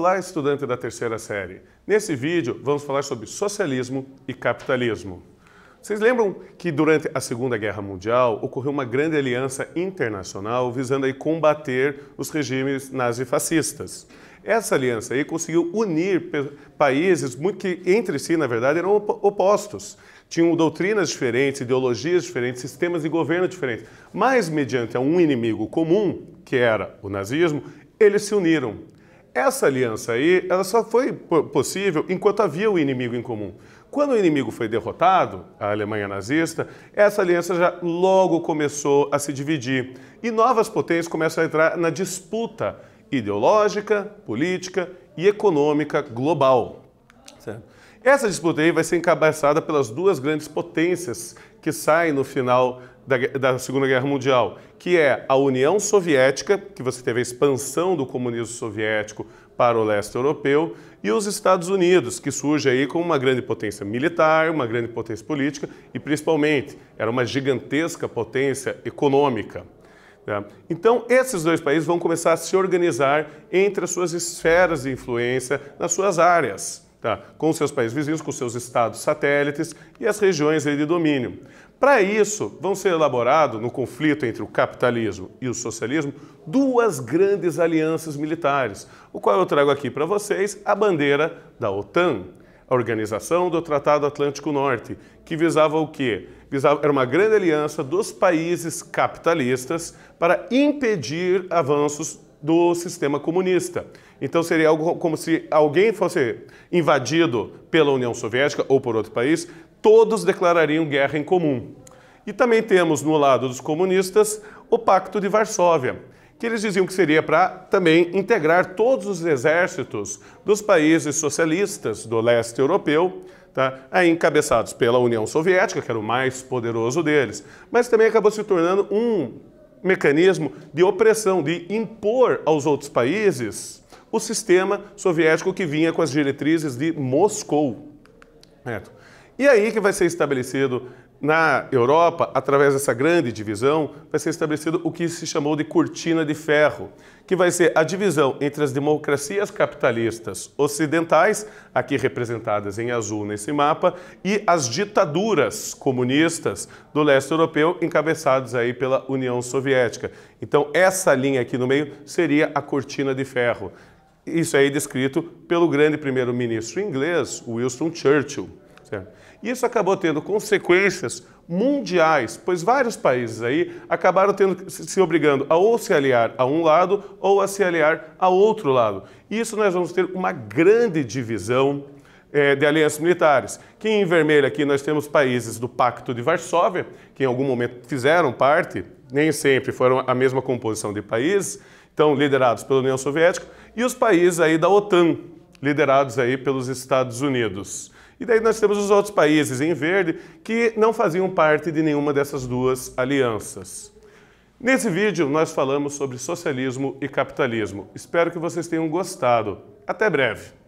Olá, estudante da terceira série! Nesse vídeo, vamos falar sobre socialismo e capitalismo. Vocês lembram que durante a Segunda Guerra Mundial ocorreu uma grande aliança internacional visando aí combater os regimes nazifascistas? Essa aliança aí conseguiu unir países muito que entre si, na verdade, eram opostos. Tinham doutrinas diferentes, ideologias diferentes, sistemas de governo diferentes. Mas mediante um inimigo comum, que era o nazismo, eles se uniram essa aliança aí, ela só foi possível enquanto havia o inimigo em comum. Quando o inimigo foi derrotado, a Alemanha nazista, essa aliança já logo começou a se dividir e novas potências começam a entrar na disputa ideológica, política e econômica global. Certo? Essa disputa aí vai ser encabeçada pelas duas grandes potências que saem no final da, da, Segunda Guerra Mundial, que é a União Soviética, que você teve a expansão do comunismo soviético para o leste europeu, e os Estados Unidos, que surge aí como uma grande potência militar, uma grande potência política e, principalmente, era uma gigantesca potência econômica. Né? Então, esses dois países vão começar a se organizar entre as suas esferas de influência nas suas áreas tá? com seus países vizinhos, com seus estados satélites e as regiões de domínio. Para isso, vão ser elaborados, no conflito entre o capitalismo e o socialismo, duas grandes alianças militares, o qual eu trago aqui para vocês a bandeira da OTAN, a Organização do Tratado Atlântico Norte, que visava o quê? Visava, era uma grande aliança dos países capitalistas para impedir avanços do sistema comunista. Então seria algo como se alguém fosse invadido pela União Soviética ou por outro país, todos declarariam guerra em comum. E também temos no lado dos comunistas o Pacto de Varsóvia, que eles diziam que seria para também integrar todos os exércitos dos países socialistas do leste europeu, tá? aí encabeçados pela União Soviética, que era o mais poderoso deles, mas também acabou se tornando um mecanismo de opressão, de impor aos outros países o sistema soviético que vinha com as diretrizes de Moscou. Certo? E aí que vai ser estabelecido na Europa, através dessa grande divisão, vai ser estabelecido o que se chamou de cortina de ferro, que vai ser a divisão entre as democracias capitalistas ocidentais, aqui representadas em azul nesse mapa, e as ditaduras comunistas do leste europeu, encabeçadas aí pela União Soviética. Então, essa linha aqui no meio seria a cortina de ferro. Isso aí descrito pelo grande primeiro-ministro inglês, Winston Churchill. Certo? Isso acabou tendo consequências mundiais, pois vários países aí acabaram tendo, se obrigando a ou se aliar a um lado ou a se aliar a outro lado. Isso nós vamos ter uma grande divisão é, de alianças militares, que em vermelho aqui nós temos países do Pacto de Varsóvia, que em algum momento fizeram parte, nem sempre foram a mesma composição de países, então liderados pela União Soviética, e os países aí da OTAN, liderados aí pelos Estados Unidos. E daí nós temos os outros países em verde que não faziam parte de nenhuma dessas duas alianças. Nesse vídeo nós falamos sobre socialismo e capitalismo. Espero que vocês tenham gostado. Até breve!